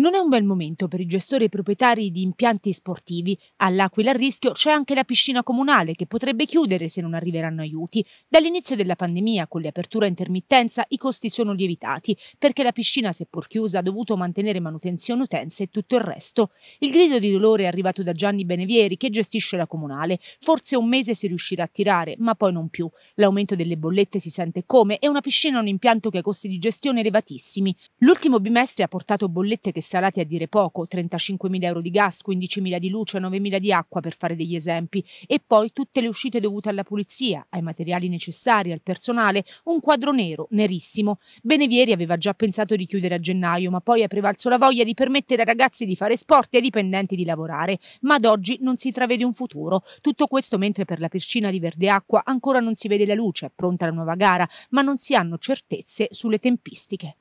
Non è un bel momento per i gestori e proprietari di impianti sportivi. All'Aquila a rischio c'è anche la piscina comunale che potrebbe chiudere se non arriveranno aiuti. Dall'inizio della pandemia, con le aperture a intermittenza, i costi sono lievitati perché la piscina, seppur chiusa, ha dovuto mantenere manutenzione utenze e tutto il resto. Il grido di dolore è arrivato da Gianni Benevieri che gestisce la comunale. Forse un mese si riuscirà a tirare, ma poi non più. L'aumento delle bollette si sente come e una piscina è un impianto che ha costi di gestione elevatissimi. L'ultimo bimestre ha portato bollette che salati a dire poco, 35.000 euro di gas, 15.000 di luce, 9.000 di acqua per fare degli esempi, e poi tutte le uscite dovute alla pulizia, ai materiali necessari, al personale, un quadro nero, nerissimo. Benevieri aveva già pensato di chiudere a gennaio, ma poi ha prevalso la voglia di permettere ai ragazzi di fare sport e ai dipendenti di lavorare, ma ad oggi non si travede un futuro. Tutto questo mentre per la piscina di Verdeacqua ancora non si vede la luce, è pronta la nuova gara, ma non si hanno certezze sulle tempistiche.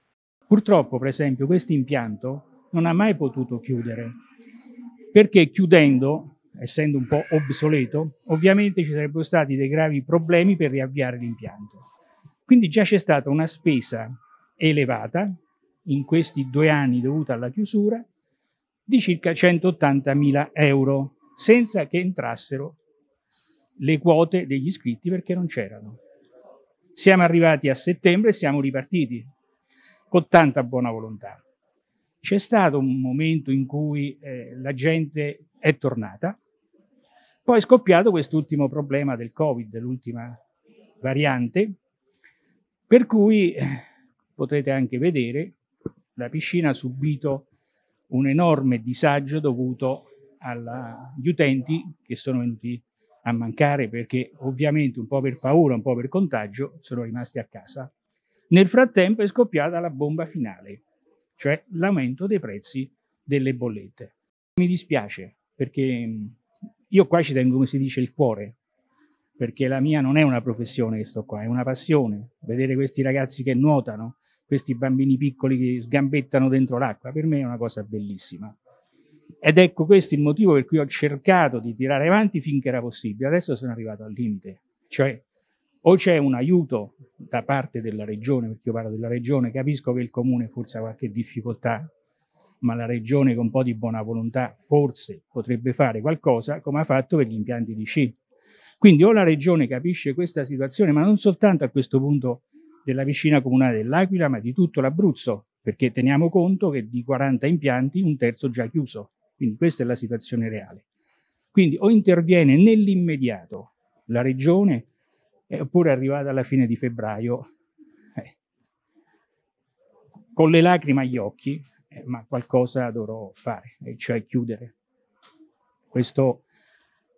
Purtroppo, per esempio, questo impianto non ha mai potuto chiudere, perché chiudendo, essendo un po' obsoleto, ovviamente ci sarebbero stati dei gravi problemi per riavviare l'impianto. Quindi già c'è stata una spesa elevata in questi due anni dovuta alla chiusura di circa 180.000 euro, senza che entrassero le quote degli iscritti perché non c'erano. Siamo arrivati a settembre e siamo ripartiti con tanta buona volontà. C'è stato un momento in cui eh, la gente è tornata, poi è scoppiato quest'ultimo problema del Covid, l'ultima variante, per cui eh, potete anche vedere la piscina ha subito un enorme disagio dovuto agli utenti che sono venuti a mancare perché ovviamente un po' per paura, un po' per contagio sono rimasti a casa. Nel frattempo è scoppiata la bomba finale cioè l'aumento dei prezzi delle bollette. Mi dispiace perché io qua ci tengo, come si dice, il cuore, perché la mia non è una professione che sto qua, è una passione. Vedere questi ragazzi che nuotano, questi bambini piccoli che sgambettano dentro l'acqua, per me è una cosa bellissima. Ed ecco questo il motivo per cui ho cercato di tirare avanti finché era possibile. Adesso sono arrivato al limite, cioè o c'è un aiuto da parte della regione, perché io parlo della regione, capisco che il comune forse ha qualche difficoltà, ma la regione con un po' di buona volontà forse potrebbe fare qualcosa come ha fatto per gli impianti di sci. Quindi o la regione capisce questa situazione, ma non soltanto a questo punto della piscina comunale dell'Aquila, ma di tutto l'Abruzzo, perché teniamo conto che di 40 impianti un terzo già chiuso. Quindi questa è la situazione reale. Quindi o interviene nell'immediato la regione eh, oppure arrivata alla fine di febbraio eh, con le lacrime agli occhi, eh, ma qualcosa dovrò fare, eh, cioè chiudere. Questo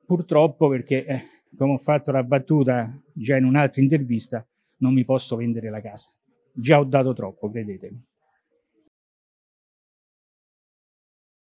purtroppo perché, eh, come ho fatto la battuta già in un'altra intervista, non mi posso vendere la casa. Già ho dato troppo, credetemi.